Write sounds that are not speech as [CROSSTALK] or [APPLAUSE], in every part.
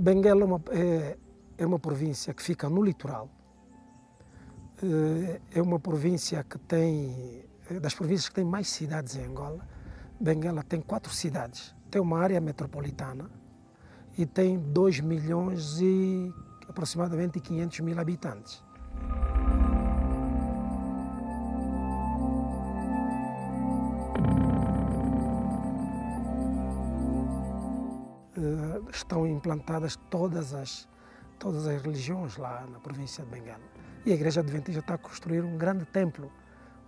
Benguela é uma, é, é uma província que fica no litoral. Eh, é uma província que tem, eh, das províncias que tem mais cidades em Angola, Benguela tem quatro cidades. Tem uma área metropolitana e tem 2 milhões e aproximadamente 500 mil habitantes. Eh, estão implantadas todas as, todas as religiões lá na província de Bengala. E a Igreja Adventista está a construir um grande templo,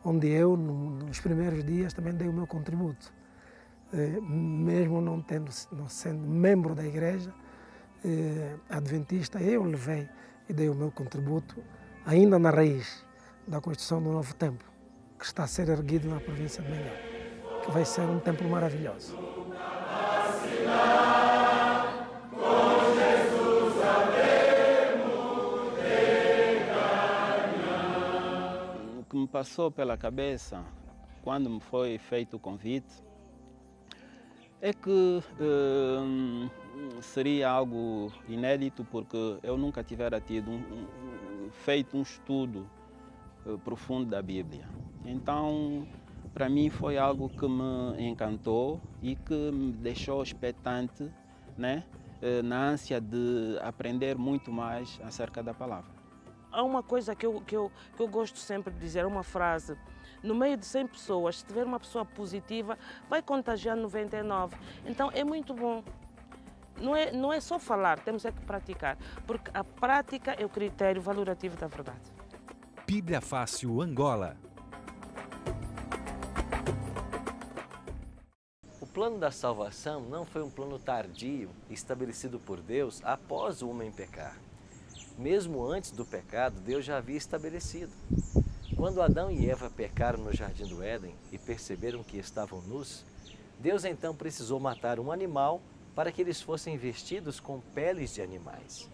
onde eu, nos primeiros dias, também dei o meu contributo. Eh, mesmo não, tendo, não sendo membro da Igreja eh, Adventista, eu levei e dei o meu contributo, ainda na raiz da construção do novo templo, que está a ser erguido na província de Bengala, que vai ser um templo maravilhoso. que me passou pela cabeça quando me foi feito o convite é que hum, seria algo inédito porque eu nunca tivera tido um, um, feito um estudo uh, profundo da Bíblia. Então, para mim foi algo que me encantou e que me deixou expectante, né, eh, na ânsia de aprender muito mais acerca da palavra há uma coisa que eu, que, eu, que eu gosto sempre de dizer, uma frase. No meio de 100 pessoas, se tiver uma pessoa positiva, vai contagiar 99. Então é muito bom. Não é, não é só falar, temos é que praticar, porque a prática é o critério valorativo da verdade. Bíblia Fácil Angola. O plano da salvação não foi um plano tardio estabelecido por Deus após o homem pecar mesmo antes do pecado, Deus já havia estabelecido. Quando Adão e Eva pecaram no jardim do Éden e perceberam que estavam nus, Deus então precisou matar um animal para que eles fossem vestidos com peles de animais.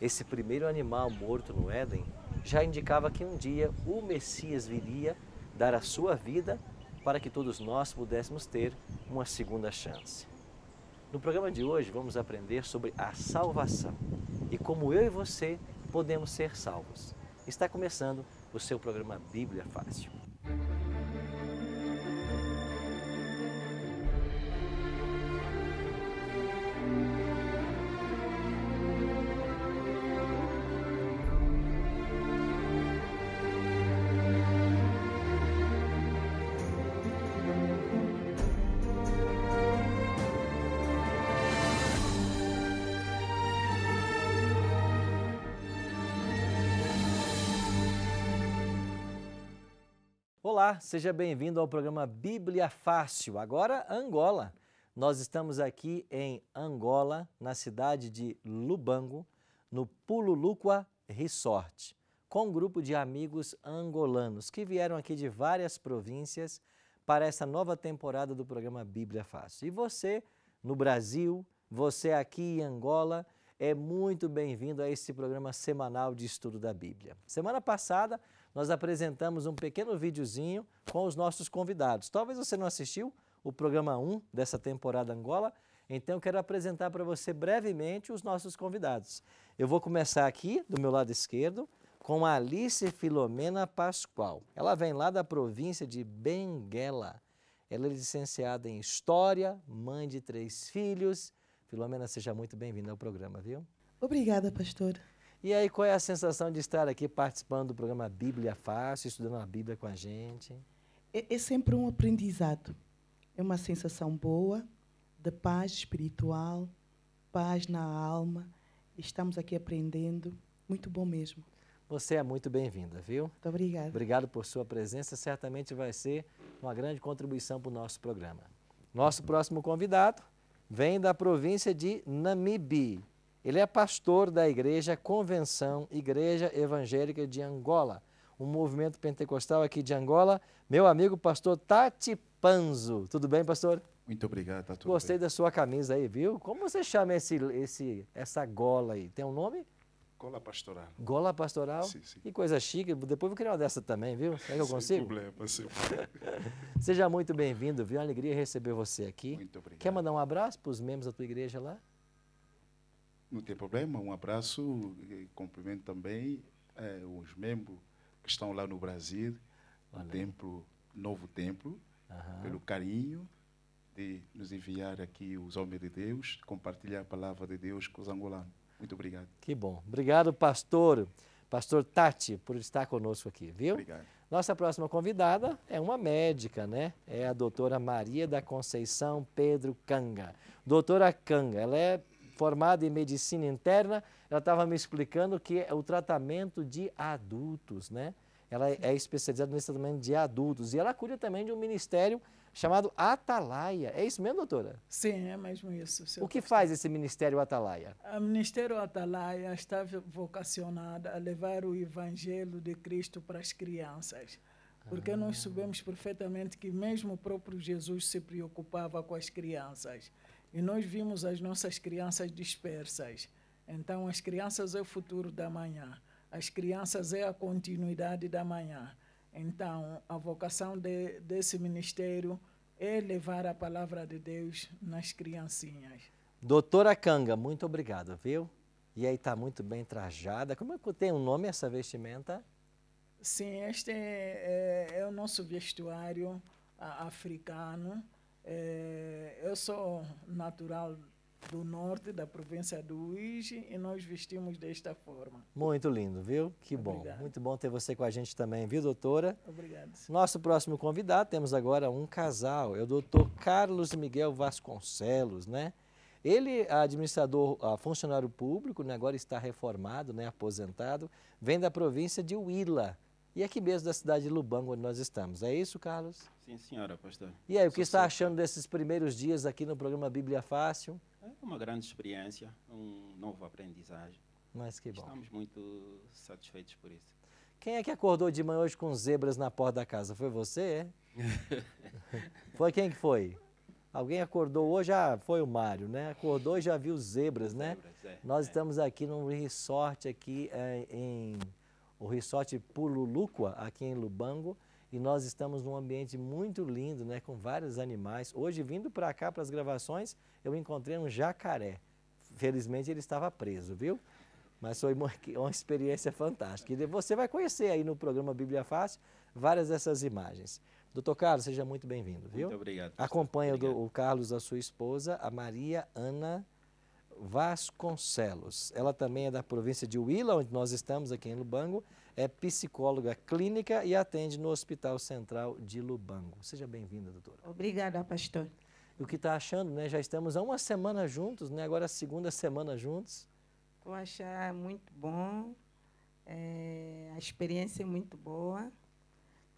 Esse primeiro animal morto no Éden já indicava que um dia o Messias viria dar a sua vida para que todos nós pudéssemos ter uma segunda chance. No programa de hoje vamos aprender sobre a salvação e como eu e você podemos ser salvos. Está começando o seu programa Bíblia Fácil. Olá, seja bem-vindo ao programa Bíblia Fácil. Agora, Angola. Nós estamos aqui em Angola, na cidade de Lubango, no Pululuqua Resort, com um grupo de amigos angolanos que vieram aqui de várias províncias para essa nova temporada do programa Bíblia Fácil. E você, no Brasil, você aqui em Angola, é muito bem-vindo a esse programa semanal de estudo da Bíblia. Semana passada, nós apresentamos um pequeno videozinho com os nossos convidados. Talvez você não assistiu o programa 1 dessa temporada Angola, então quero apresentar para você brevemente os nossos convidados. Eu vou começar aqui do meu lado esquerdo com a Alice Filomena Pascoal. Ela vem lá da província de Benguela. Ela é licenciada em História, mãe de três filhos. Filomena, seja muito bem-vinda ao programa, viu? Obrigada, pastor. E aí, qual é a sensação de estar aqui participando do programa Bíblia Fácil, estudando a Bíblia com a gente? É, é sempre um aprendizado. É uma sensação boa, de paz espiritual, paz na alma. Estamos aqui aprendendo. Muito bom mesmo. Você é muito bem-vinda, viu? Muito obrigada. Obrigado por sua presença. Certamente vai ser uma grande contribuição para o nosso programa. Nosso próximo convidado vem da província de Namibi. Ele é pastor da igreja Convenção Igreja Evangélica de Angola, um movimento pentecostal aqui de Angola. Meu amigo pastor Tati Panzo. Tudo bem, pastor? Muito obrigado, tá tudo Gostei bem. da sua camisa aí, viu? Como você chama esse, esse, essa gola aí? Tem um nome? Gola pastoral. Gola pastoral? Sim, sim. Que coisa chique. Depois vou criar uma dessa também, viu? Será que eu consigo? Sem problema, sem [LAUGHS] Seja muito bem-vindo, viu? Uma alegria receber você aqui. Muito obrigado. Quer mandar um abraço para os membros da tua igreja lá? Não tem problema, um abraço e cumprimento também é, os membros que estão lá no Brasil, no templo, novo templo, pelo carinho de nos enviar aqui os homens de Deus, compartilhar a palavra de Deus com os angolanos. Muito obrigado. Que bom. Obrigado, pastor, pastor Tati, por estar conosco aqui, viu? Obrigado. Nossa próxima convidada é uma médica, né? É a doutora Maria da Conceição Pedro Canga. Doutora Canga, ela é formada em medicina interna, ela estava me explicando que é o tratamento de adultos, né? Ela é especializada nesse tratamento de adultos e ela cuida também de um ministério chamado Atalaia. É isso mesmo, doutora? Sim, é mesmo isso. O que faz esse Ministério Atalaia? O Ministério Atalaia está vocacionado a levar o Evangelho de Cristo para as crianças. Porque nós ah. sabemos perfeitamente que mesmo o próprio Jesus se preocupava com as crianças e nós vimos as nossas crianças dispersas. Então, as crianças é o futuro da manhã, as crianças é a continuidade da manhã. Então, a vocação de, desse ministério é levar a palavra de Deus nas criancinhas. Doutora Canga, muito obrigado, viu? E aí está muito bem trajada. Como é que tem um nome essa vestimenta? Sim, este é, é, é o nosso vestuário africano. É, eu sou natural do norte da província do Uige e nós vestimos desta forma. Muito lindo, viu? Que Obrigado. bom. Muito bom ter você com a gente também, viu, doutora? Obrigado. Nosso próximo convidado, temos agora um casal, é o doutor Carlos Miguel Vasconcelos, né? Ele, é administrador, ah, funcionário público, né, agora está reformado, né, aposentado, vem da província de Huila. E é aqui mesmo da cidade de Lubango, onde nós estamos. É isso, Carlos? Sim, senhora, pastor. E aí, o que está achando desses primeiros dias aqui no programa Bíblia Fácil? É uma grande experiência, um novo aprendizagem. Mas que bom. Estamos muito satisfeitos por isso. Quem é que acordou de manhã hoje com zebras na porta da casa? Foi você, é? [LAUGHS] foi quem que foi? Alguém acordou hoje, ah, foi o Mário, né? Acordou e já viu zebras, né? Zebras, é, Nós é. estamos aqui num resort aqui é, em o resort Pululuqua, aqui em Lubango, e nós estamos num ambiente muito lindo, né, com vários animais. Hoje, vindo para cá para as gravações, eu encontrei um jacaré. Felizmente ele estava preso, viu? Mas foi uma, [LAUGHS] uma experiência fantástica. E você vai conhecer aí no programa Bíblia Fácil várias dessas imagens. Doutor Carlos, seja muito bem-vindo, viu? Muito obrigado. Pastor. Acompanha obrigado. O, o Carlos, a sua esposa, a Maria Ana Vasconcelos. Ela também é da província de Willa, onde nós estamos aqui em Lubango, é psicóloga clínica e atende no Hospital Central de Lubango. Seja bem-vinda, doutora. Obrigada, pastor. E o que está achando, né? Já estamos há uma semana juntos, né? Agora a segunda semana juntos. Vou achar é muito bom. É, a experiência é muito boa.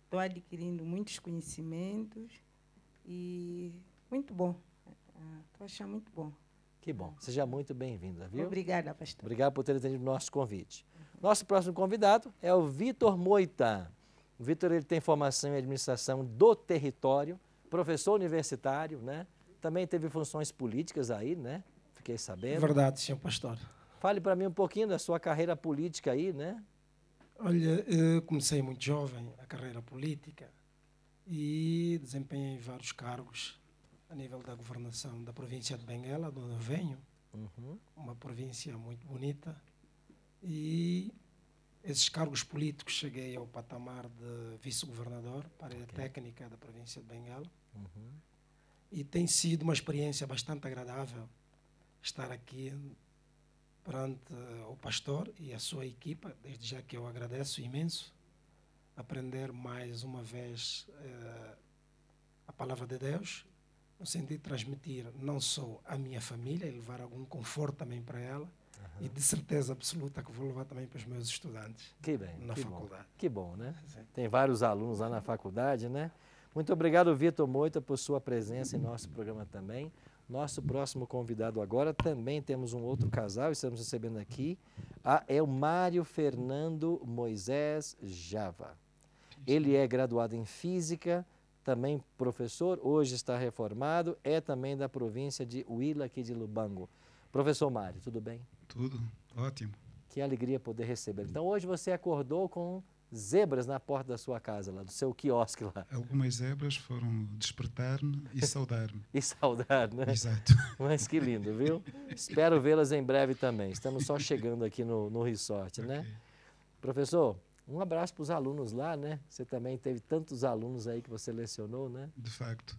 Estou adquirindo muitos conhecimentos e muito bom. Estou é, achando muito bom. Que bom. Seja muito bem-vinda, viu? Obrigada, pastor. Obrigado por ter atendido o nosso convite. Nosso próximo convidado é o Vitor Moita. O Vitor ele tem formação em administração do território, professor universitário, né? Também teve funções políticas aí, né? Fiquei sabendo. Verdade, senhor pastor. Fale para mim um pouquinho da sua carreira política aí, né? Olha, eu comecei muito jovem a carreira política e desempenhei vários cargos a nível da governação da província de Benguela, de onde eu venho. Uhum. Uma província muito bonita, e esses cargos políticos cheguei ao patamar de vice-governador para a okay. técnica da província de Bengala. Uhum. E tem sido uma experiência bastante agradável estar aqui perante o pastor e a sua equipa, desde já que eu agradeço imenso aprender mais uma vez eh, a palavra de Deus, no sentido de transmitir não só à minha família, levar algum conforto também para ela, Uhum. E de certeza absoluta que vou levar também para os meus estudantes. Que bem. Na que faculdade. Bom. Que bom, né? Sim. É. Tem vários alunos lá na faculdade, né? Muito obrigado, Vitor Moita, por sua presença em nosso programa também. Nosso próximo convidado agora também temos um outro casal, estamos recebendo aqui, é o Mário Fernando Moisés Java. Ele é graduado em Física, também professor, hoje está reformado, é também da província de Huila, aqui de Lubango. Professor Mário, tudo bem? Tudo, ótimo. Que alegria poder receber. Então hoje você acordou com zebras na porta da sua casa, lá do seu quiosque lá. Algumas zebras foram despertar-me e saudar-me. [LAUGHS] e saudar, né? Exato. [LAUGHS] Mas que lindo, viu? Espero vê-las em breve também. Estamos só chegando aqui no, no resort, né? okay. né? Professor, um abraço para os alunos lá, né? Você também teve tantos alunos aí que você lecionou, né? De facto.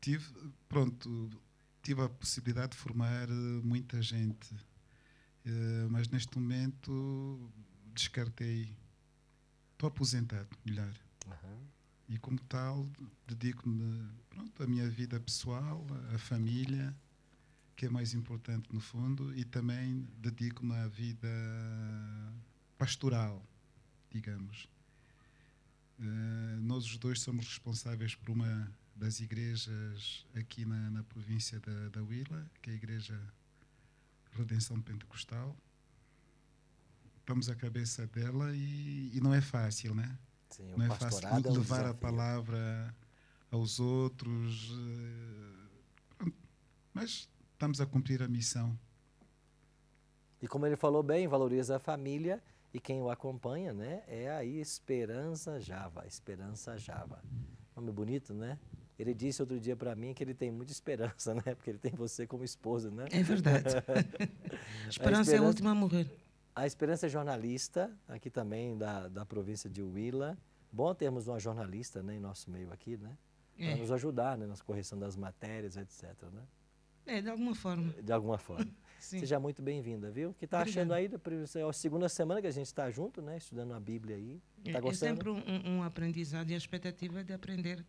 Tive, pronto, tive a possibilidade de formar eh, muita gente eh, mas neste momento descartei. Estou aposentado, melhor. Uhum. E como tal, dedico-me pronto, à minha vida pessoal, à família, que é mais importante no fundo, e também dedico-me à vida pastoral, digamos. Uh, nós os dois somos responsáveis por uma das igrejas aqui na, na província da, da Huila, que é a Igreja Redenção Pentecostal. Estamos à cabeça dela e, e não é fácil, né? Sim, não é fácil levar é um a palavra aos outros. Eh, mas estamos a cumprir a missão. E como ele falou bem, valoriza a família e quem o acompanha, né? É aí Esperança Java, Esperança Java. Nome bonito, né? Ele disse outro dia para mim que ele tem muita esperança, né? Porque ele tem você como esposa, né? É verdade. [LAUGHS] a, esperança esperança é a última a morrer. A Esperança é jornalista, aqui também da, da província de Willa. Bom termos uma jornalista né, em nosso meio aqui, né? Para é. nos ajudar né, na correção das matérias, etc. Né? É, de alguma forma. De alguma forma. [LAUGHS] Seja muito bem-vinda, viu? que está achando aí? É a segunda semana que a gente está junto, né? Estudando a Bíblia aí. Tá é, é gostando? É sempre um, um aprendizado e a expectativa de aprender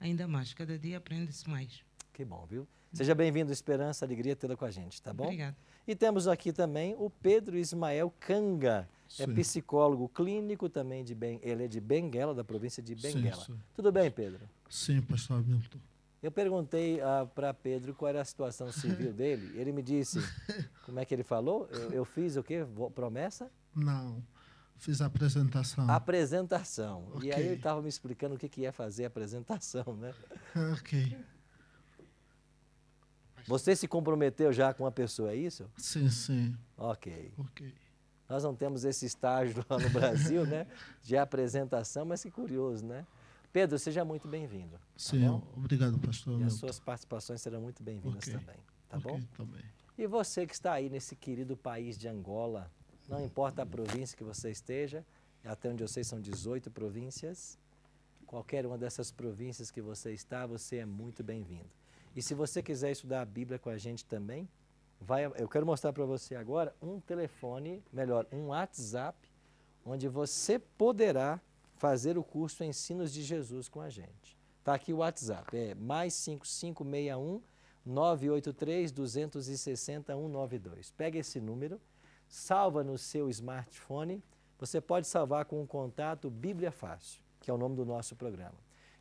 ainda mais. Cada dia aprende-se mais. Que bom, viu? Seja bem-vindo, Esperança, alegria tê-la com a gente, tá bom? Obrigada. E temos aqui também o Pedro Ismael Canga, é sim. é psicólogo clínico também de Ben, ele é de Benguela, da província de Benguela. Sim, sim. Tudo bem, Pedro? Sim, pastor Milton. Eu perguntei ah, para Pedro qual era a situação civil [LAUGHS] dele. Ele me disse, como é que ele falou? Eu, eu fiz o quê? Promessa? Não. Fiz a apresentação. Apresentação. Okay. E aí ele estava me explicando o que, que ia é fazer a apresentação, né? [LAUGHS] Ok. Você se comprometeu já com uma pessoa, é isso? Sim, sim. Ok. Ok. Nós não temos esse estágio lá no Brasil, né? De apresentação, mas que curioso, né? Pedro, seja muito bem-vindo. Tá sim, obrigado, pastor. E Milton. as suas participações serão muito bem-vindas okay. também, tá okay, bom? Também. E você que está aí nesse querido país de Angola, não importa a província que você esteja, até onde eu sei são 18 províncias. Qualquer uma dessas províncias que você está, você é muito bem-vindo. E se você quiser estudar a Bíblia com a gente também, vai, eu quero mostrar para você agora um telefone, melhor, um WhatsApp, onde você poderá fazer o curso Ensinos de Jesus com a gente. Está aqui o WhatsApp, é mais 5561 983 260 192. Pega esse número salva no seu smartphone. Você pode salvar com o contato Bíblia Fácil, que é o nome do nosso programa.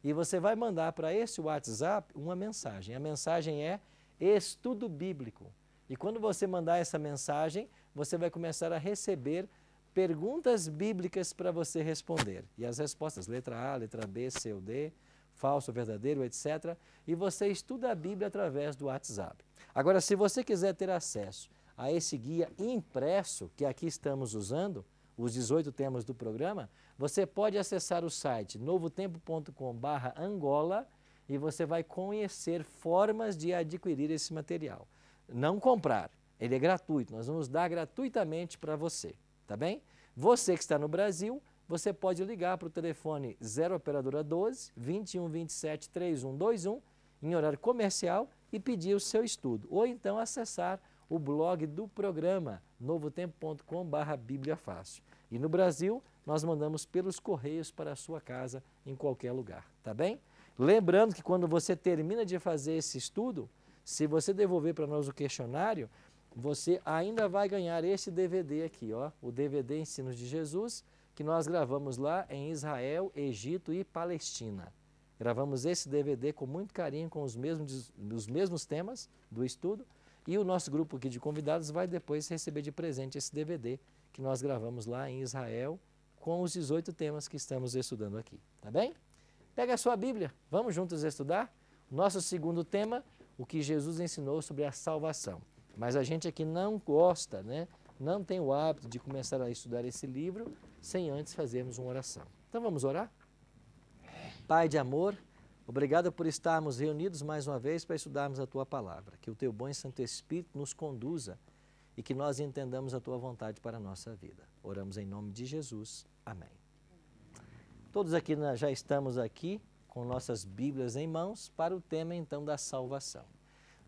E você vai mandar para esse WhatsApp uma mensagem. A mensagem é Estudo Bíblico. E quando você mandar essa mensagem, você vai começar a receber perguntas bíblicas para você responder. E as respostas, letra A, letra B, C ou D, falso, verdadeiro, etc. E você estuda a Bíblia através do WhatsApp. Agora, se você quiser ter acesso a esse guia impresso que aqui estamos usando, os 18 temas do programa, você pode acessar o site novotempo.com/angola e você vai conhecer formas de adquirir esse material. Não comprar, ele é gratuito, nós vamos dar gratuitamente para você, tá bem? Você que está no Brasil, você pode ligar para o telefone 0 operadora 12 21 27 3121 em horário comercial e pedir o seu estudo, ou então acessar o blog do programa, novotempo.com.br Bíblia Fácil. E no Brasil, nós mandamos pelos correios para a sua casa, em qualquer lugar, tá bem? Lembrando que quando você termina de fazer esse estudo, se você devolver para nós o questionário, você ainda vai ganhar este DVD aqui, ó, o DVD Ensinos de Jesus, que nós gravamos lá em Israel, Egito e Palestina. Gravamos esse DVD com muito carinho, com os mesmos, os mesmos temas do estudo, e o nosso grupo aqui de convidados vai depois receber de presente esse DVD que nós gravamos lá em Israel com os 18 temas que estamos estudando aqui, tá bem? Pega a sua Bíblia, vamos juntos estudar nosso segundo tema, o que Jesus ensinou sobre a salvação. Mas a gente aqui não gosta, né? Não tem o hábito de começar a estudar esse livro sem antes fazermos uma oração. Então vamos orar? Pai de amor, Obrigado por estarmos reunidos mais uma vez para estudarmos a Tua palavra. Que o Teu bom e Santo Espírito nos conduza e que nós entendamos a Tua vontade para a nossa vida. Oramos em nome de Jesus. Amém. Todos aqui né, já estamos aqui com nossas Bíblias em mãos para o tema então da salvação.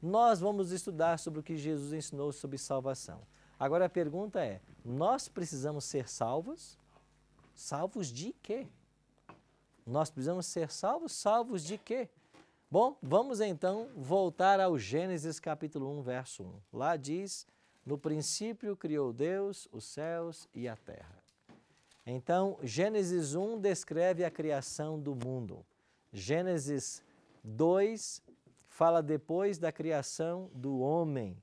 Nós vamos estudar sobre o que Jesus ensinou sobre salvação. Agora a pergunta é: nós precisamos ser salvos? Salvos de quê? Nós precisamos ser salvos? Salvos de quê? Bom, vamos então voltar ao Gênesis capítulo 1, verso 1. Lá diz: No princípio criou Deus os céus e a terra. Então, Gênesis 1 descreve a criação do mundo. Gênesis 2 fala depois da criação do homem.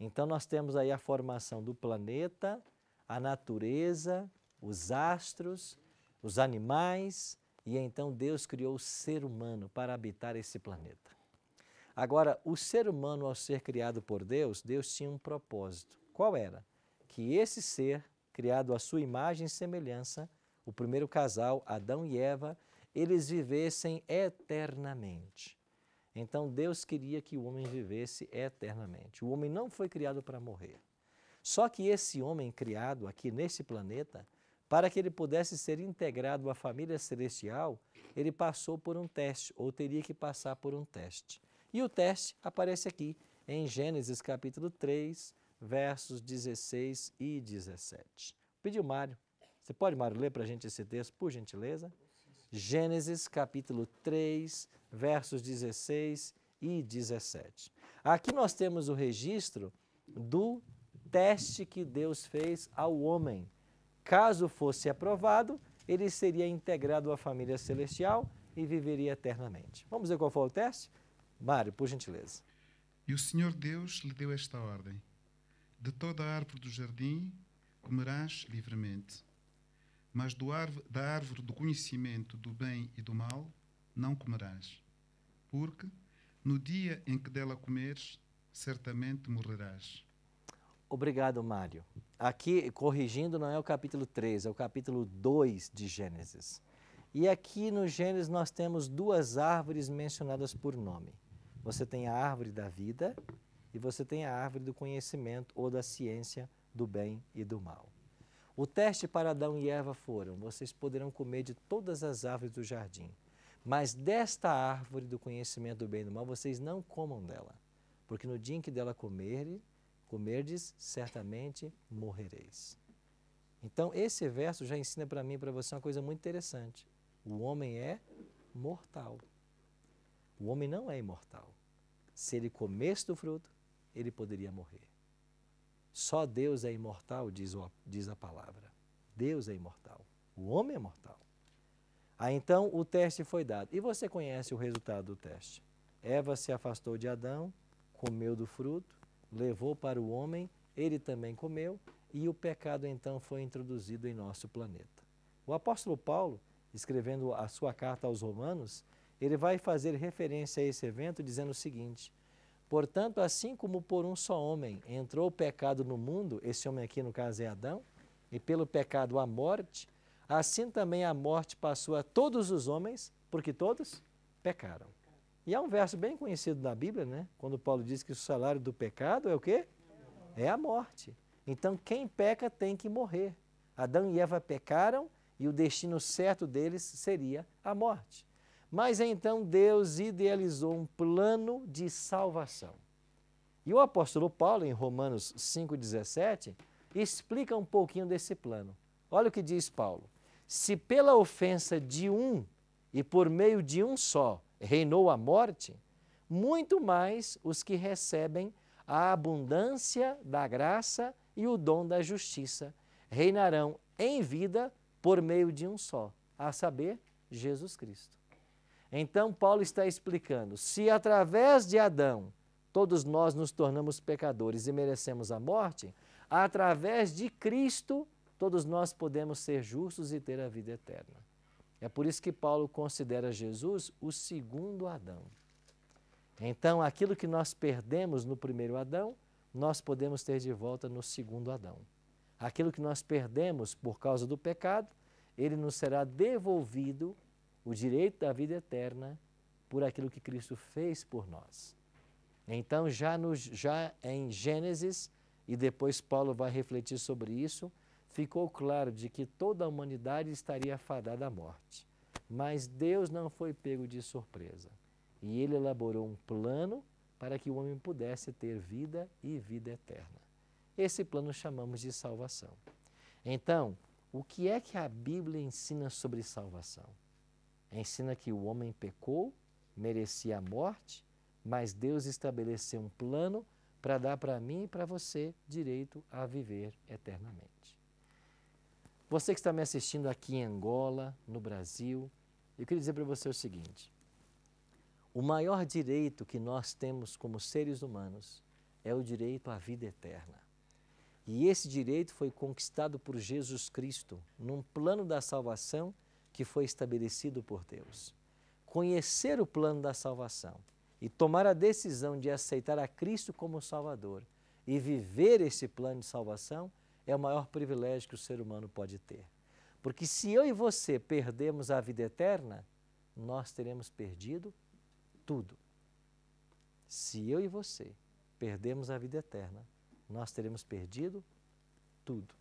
Então, nós temos aí a formação do planeta, a natureza, os astros, os animais, e então Deus criou o ser humano para habitar esse planeta. Agora, o ser humano, ao ser criado por Deus, Deus tinha um propósito. Qual era? Que esse ser, criado à sua imagem e semelhança, o primeiro casal, Adão e Eva, eles vivessem eternamente. Então Deus queria que o homem vivesse eternamente. O homem não foi criado para morrer. Só que esse homem criado aqui nesse planeta, para que ele pudesse ser integrado à família celestial, ele passou por um teste, ou teria que passar por um teste. E o teste aparece aqui em Gênesis capítulo 3, versos 16 e 17. Pediu Mário. Você pode, Mário, ler para a gente esse texto, por gentileza? Gênesis capítulo 3, versos 16 e 17. Aqui nós temos o registro do teste que Deus fez ao homem Caso fosse aprovado, ele seria integrado à família celestial e viveria eternamente. Vamos ver qual foi o teste? Mário, por gentileza. E o Senhor Deus lhe deu esta ordem: De toda a árvore do jardim comerás livremente, mas da árvore do conhecimento do bem e do mal não comerás, porque no dia em que dela comeres, certamente morrerás. Obrigado, Mário. Aqui, corrigindo, não é o capítulo 3, é o capítulo 2 de Gênesis. E aqui no Gênesis nós temos duas árvores mencionadas por nome. Você tem a árvore da vida e você tem a árvore do conhecimento ou da ciência do bem e do mal. O teste para Adão e Eva foram: vocês poderão comer de todas as árvores do jardim, mas desta árvore do conhecimento do bem e do mal vocês não comam dela, porque no dia em que dela comerem, comerdes, certamente morrereis. Então, esse verso já ensina para mim e para você uma coisa muito interessante. O homem é mortal. O homem não é imortal. Se ele comesse do fruto, ele poderia morrer. Só Deus é imortal, diz, o, diz a palavra. Deus é imortal. O homem é mortal. Aí ah, então o teste foi dado. E você conhece o resultado do teste. Eva se afastou de Adão, comeu do fruto, levou para o homem, ele também comeu, e o pecado então foi introduzido em nosso planeta. O apóstolo Paulo, escrevendo a sua carta aos Romanos, ele vai fazer referência a esse evento dizendo o seguinte: Portanto, assim como por um só homem entrou o pecado no mundo, esse homem aqui no caso é Adão, e pelo pecado a morte, assim também a morte passou a todos os homens, porque todos pecaram. E há é um verso bem conhecido na Bíblia, né? Quando Paulo diz que o salário do pecado é o quê? É a morte. Então quem peca tem que morrer. Adão e Eva pecaram e o destino certo deles seria a morte. Mas então Deus idealizou um plano de salvação. E o apóstolo Paulo, em Romanos 5,17, explica um pouquinho desse plano. Olha o que diz Paulo. Se pela ofensa de um e por meio de um só reinou a morte, muito mais os que recebem a abundância da graça e o dom da justiça reinarão em vida por meio de um só, a saber, Jesus Cristo. Então, Paulo está explicando: se através de Adão todos nós nos tornamos pecadores e merecemos a morte, através de Cristo todos nós podemos ser justos e ter a vida eterna. É por isso que Paulo considera Jesus o segundo Adão. Então, aquilo que nós perdemos no primeiro Adão, nós podemos ter de volta no segundo Adão. Aquilo que nós perdemos por causa do pecado, ele nos será devolvido o direito da vida eterna por aquilo que Cristo fez por nós. Então, já, no, já é em Gênesis, e depois Paulo vai refletir sobre isso, ficou claro de que toda a humanidade estaria fadada à morte. Mas Deus não foi pego de surpresa. E ele elaborou um plano para que o homem pudesse ter vida e vida eterna. Esse plano chamamos de salvação. Então, o que é que a Bíblia ensina sobre salvação? Ensina que o homem pecou, merecia a morte, mas Deus estabeleceu um plano para dar para mim e para você direito a viver eternamente. Você que está me assistindo aqui em Angola, no Brasil, eu queria dizer para você o seguinte: o maior direito que nós temos como seres humanos é o direito à vida eterna. E esse direito foi conquistado por Jesus Cristo num plano da salvação que foi estabelecido por Deus. Conhecer o plano da salvação e tomar a decisão de aceitar a Cristo como Salvador e viver esse plano de salvação é o maior privilégio que o ser humano pode ter. Porque se eu e você perdemos a vida eterna, nós teremos perdido tudo. Se eu e você perdemos a vida eterna, nós teremos perdido tudo.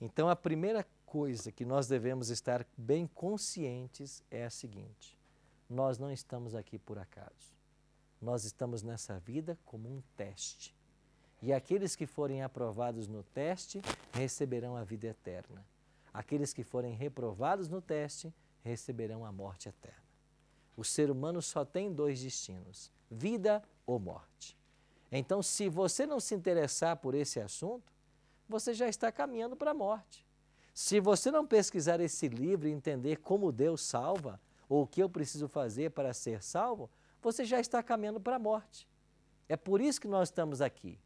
Então, a primeira coisa que nós devemos estar bem conscientes é a seguinte: nós não estamos aqui por acaso. Nós estamos nessa vida como um teste. E aqueles que forem aprovados no teste receberão a vida eterna. Aqueles que forem reprovados no teste receberão a morte eterna. O ser humano só tem dois destinos: vida ou morte. Então, se você não se interessar por esse assunto, você já está caminhando para a morte. Se você não pesquisar esse livro e entender como Deus salva, ou o que eu preciso fazer para ser salvo, você já está caminhando para a morte. É por isso que nós estamos aqui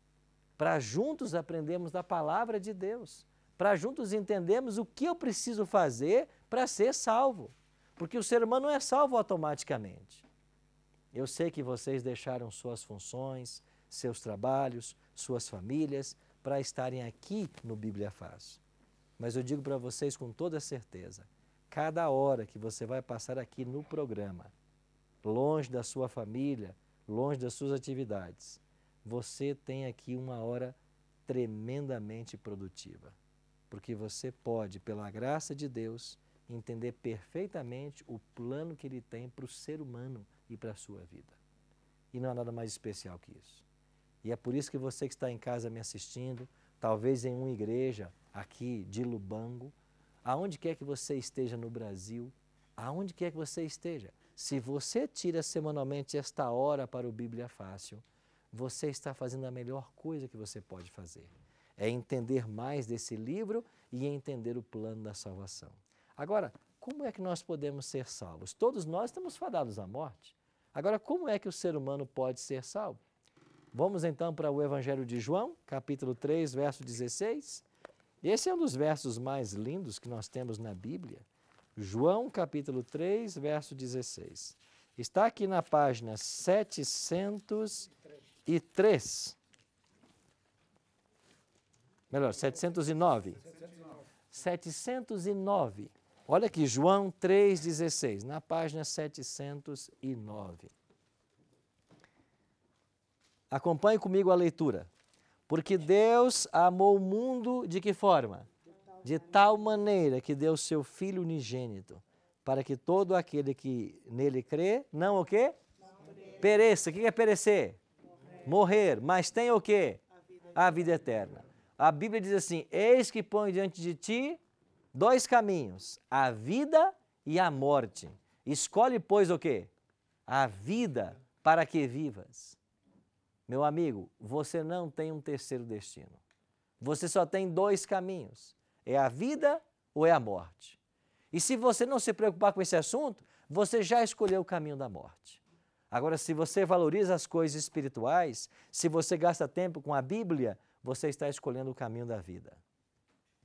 para juntos aprendermos da palavra de Deus, para juntos entendermos o que eu preciso fazer para ser salvo. Porque o ser humano não é salvo automaticamente. Eu sei que vocês deixaram suas funções, seus trabalhos, suas famílias, para estarem aqui no Bíblia Fácil. Mas eu digo para vocês com toda certeza: cada hora que você vai passar aqui no programa, longe da sua família, longe das suas atividades, você tem aqui uma hora tremendamente produtiva, porque você pode, pela graça de Deus, entender perfeitamente o plano que ele tem para o ser humano e para a sua vida. E não há nada mais especial que isso. E é por isso que você que está em casa me assistindo, talvez em uma igreja aqui de Lubango, aonde quer que você esteja no Brasil, aonde quer que você esteja, se você tira semanalmente esta hora para o Bíblia Fácil, você está fazendo a melhor coisa que você pode fazer. É entender mais desse livro e entender o plano da salvação. Agora, como é que nós podemos ser salvos? Todos nós estamos fadados à morte. Agora, como é que o ser humano pode ser salvo? Vamos então para o Evangelho de João, capítulo 3, verso 16. Esse é um dos versos mais lindos que nós temos na Bíblia. João, capítulo 3, verso 16. Está aqui na página 700 e Melhor, 709. 709. 709. Olha aqui, João 3,16, na página 709. Acompanhe comigo a leitura. Porque Deus amou o mundo de que forma? De tal maneira que deu seu Filho unigênito, para que todo aquele que nele crê, não o quê? Não pereça. O que é perecer? morrer, mas tem o quê? A vida eterna. A Bíblia diz assim: Eis que põe diante de ti dois caminhos, a vida e a morte. Escolhe, pois, o quê? A vida para que vivas. Meu amigo, você não tem um terceiro destino. Você só tem dois caminhos: é a vida ou é a morte. E se você não se preocupar com esse assunto, você já escolheu o caminho da morte. Agora, se você valoriza as coisas espirituais, se você gasta tempo com a Bíblia, você está escolhendo o caminho da vida.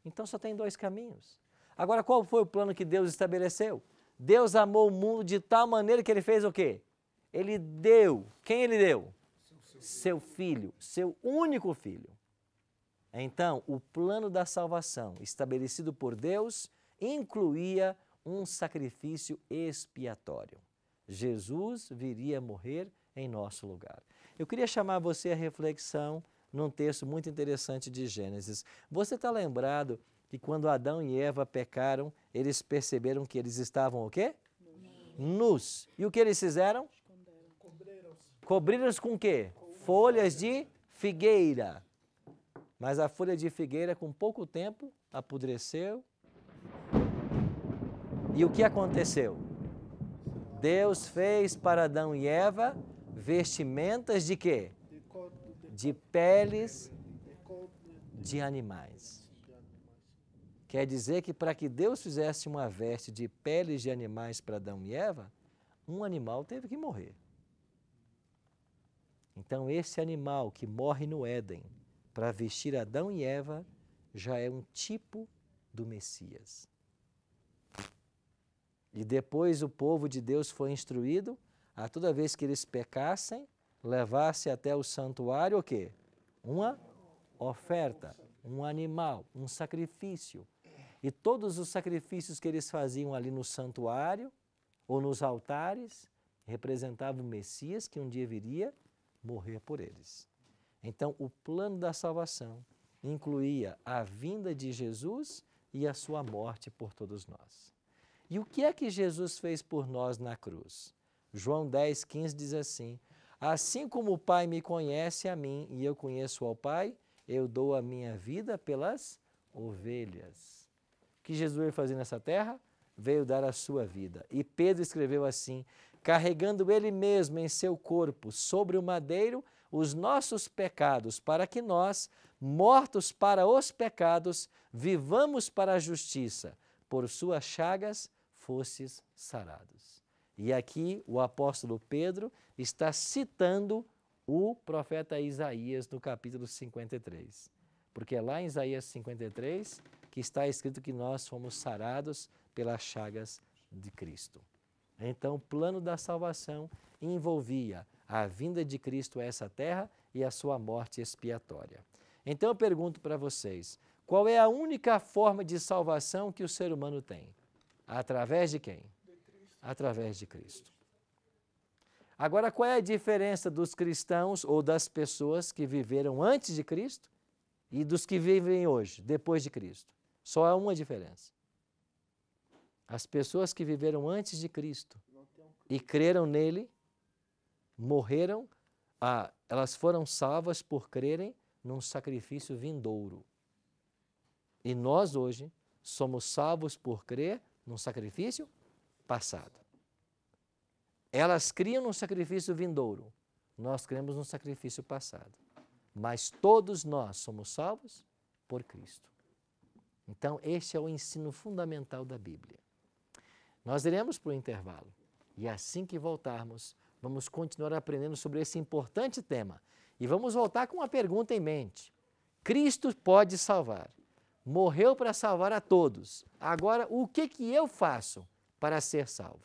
Então só tem dois caminhos. Agora, qual foi o plano que Deus estabeleceu? Deus amou o mundo de tal maneira que ele fez o quê? Ele deu. Quem ele deu? Seu, filho, seu único filho. Então, o plano da salvação estabelecido por Deus incluía um sacrifício expiatório. Jesus viria morrer em nosso lugar. Eu queria chamar você à reflexão num texto muito interessante de Gênesis. Você está lembrado que quando Adão e Eva pecaram, eles perceberam que eles estavam o quê? Nus. E o que eles fizeram? Cobriram-se com o quê? Folhas de figueira. Mas a folha de figueira, com pouco tempo, apodreceu. E o que aconteceu? Deus fez para Adão e Eva vestimentas de quê? De peles de animais. Quer dizer que para que Deus fizesse uma veste de peles de animais para Adão e Eva, um animal teve que morrer. Então, esse animal que morre no Éden para vestir Adão e Eva já é um tipo do Messias. E depois o povo de Deus foi instruído a toda vez que eles pecassem, levasse até o santuário o quê? Uma oferta, um animal, um sacrifício. E todos os sacrifícios que eles faziam ali no santuário ou nos altares representavam o Messias que um dia viria morrer por eles. Então, o plano da salvação incluía a vinda de Jesus e a sua morte por todos nós. E o que é que Jesus fez por nós na cruz? João 10, 15 diz assim: Assim como o Pai me conhece a mim e eu conheço ao Pai, eu dou a minha vida pelas ovelhas. O que Jesus veio fazer nessa terra? Veio dar a sua vida. E Pedro escreveu assim: carregando ele mesmo em seu corpo sobre o madeiro os nossos pecados, para que nós, mortos para os pecados, vivamos para a justiça. Por suas chagas fostes sarados. E aqui o apóstolo Pedro está citando o profeta Isaías no capítulo 53. Porque é lá em Isaías 53 que está escrito que nós fomos sarados pelas chagas de Cristo. Então, o plano da salvação envolvia a vinda de Cristo a essa terra e a sua morte expiatória. Então, eu pergunto para vocês: qual é a única forma de salvação que o ser humano tem? Através de quem? Através de Cristo. Agora, qual é a diferença dos cristãos ou das pessoas que viveram antes de Cristo e dos que vivem hoje, depois de Cristo? Só há uma diferença. As pessoas que viveram antes de Cristo e creram nele, morreram, ah, elas foram salvas por crerem num sacrifício vindouro. E nós hoje somos salvos por crer num sacrifício passado. Elas criam no sacrifício vindouro, nós cremos no sacrifício passado. Mas todos nós somos salvos por Cristo. Então, este é o ensino fundamental da Bíblia. Nós iremos para o intervalo e assim que voltarmos, vamos continuar aprendendo sobre esse importante tema. E vamos voltar com uma pergunta em mente: Cristo pode salvar? morreu para salvar a todos. Agora, o que, que eu faço para ser salvo?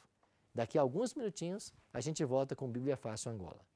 Daqui a alguns minutinhos, a gente volta com Bíblia Fácil Angola.